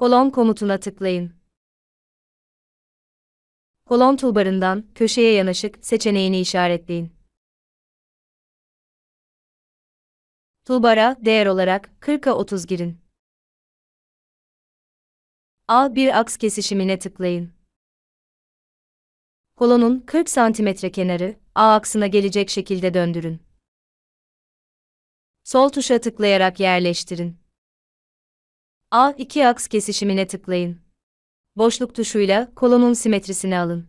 kolon komutuna tıklayın. Kolon tulbarından köşeye yanaşık seçeneğini işaretleyin. Tulbara değer olarak 40'a 30 girin. A1 aks kesişimine tıklayın. Kolonun 40 cm kenarı A aksına gelecek şekilde döndürün. Sol tuşa tıklayarak yerleştirin. A2 aks kesişimine tıklayın. Boşluk tuşuyla kolonun simetrisini alın.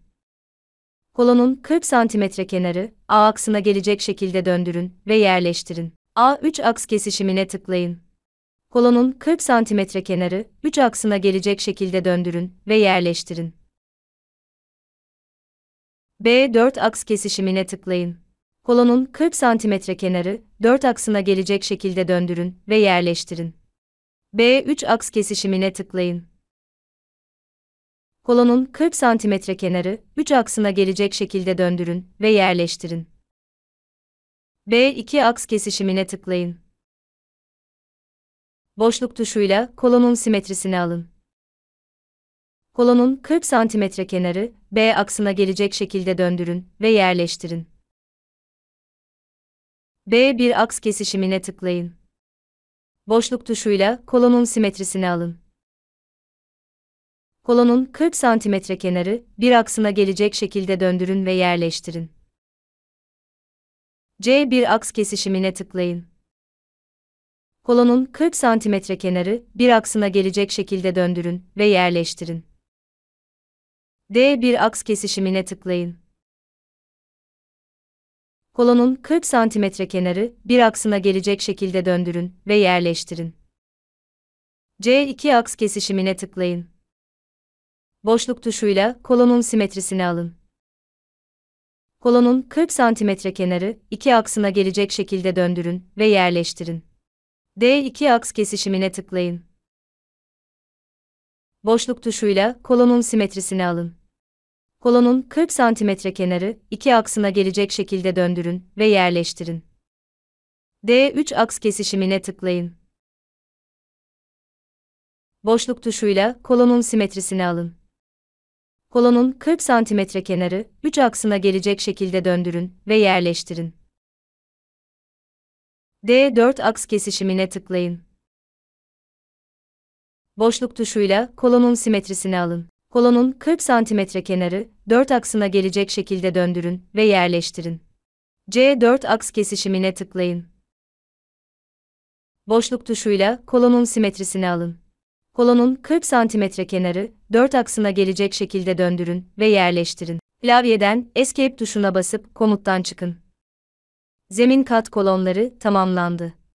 Kolonun 40 cm kenarı A aksına gelecek şekilde döndürün ve yerleştirin. A3 aks kesişimine tıklayın. Kolonun 40 cm kenarı 3 aksına gelecek şekilde döndürün ve yerleştirin. B4 aks kesişimine tıklayın. Kolonun 40 cm kenarı 4 aksına gelecek şekilde döndürün ve yerleştirin. B3 aks kesişimine tıklayın. Kolonun 40 cm kenarı 3 aksına gelecek şekilde döndürün ve yerleştirin. B2 aks kesişimine tıklayın. Boşluk tuşuyla kolonun simetrisini alın. Kolonun 40 cm kenarı B aksına gelecek şekilde döndürün ve yerleştirin. B1 aks kesişimine tıklayın. Boşluk tuşuyla kolonun simetrisini alın. Kolonun 40 cm kenarı bir aksına gelecek şekilde döndürün ve yerleştirin. C bir aks kesişimine tıklayın. Kolonun 40 cm kenarı bir aksına gelecek şekilde döndürün ve yerleştirin. D bir aks kesişimine tıklayın kolonun 40 cm kenarı bir aksına gelecek şekilde döndürün ve yerleştirin. C2 aks kesişimine tıklayın. Boşluk tuşuyla kolonun simetrisini alın. Kolonun 40 cm kenarı iki aksına gelecek şekilde döndürün ve yerleştirin. D2 aks kesişimine tıklayın. Boşluk tuşuyla kolonun simetrisini alın kolonun 40 cm kenarı iki aksına gelecek şekilde döndürün ve yerleştirin. D3 aks kesişimine tıklayın. Boşluk tuşuyla kolonun simetrisini alın. Kolonun 40 cm kenarı 3 aksına gelecek şekilde döndürün ve yerleştirin. D4 aks kesişimine tıklayın. Boşluk tuşuyla kolonun simetrisini alın kolonun 40 cm kenarı 4 aksına gelecek şekilde döndürün ve yerleştirin. C4 aks kesişimine tıklayın. Boşluk tuşuyla kolonun simetrisini alın. Kolonun 40 cm kenarı 4 aksına gelecek şekilde döndürün ve yerleştirin. Klavyeden Escape tuşuna basıp komuttan çıkın. Zemin kat kolonları tamamlandı.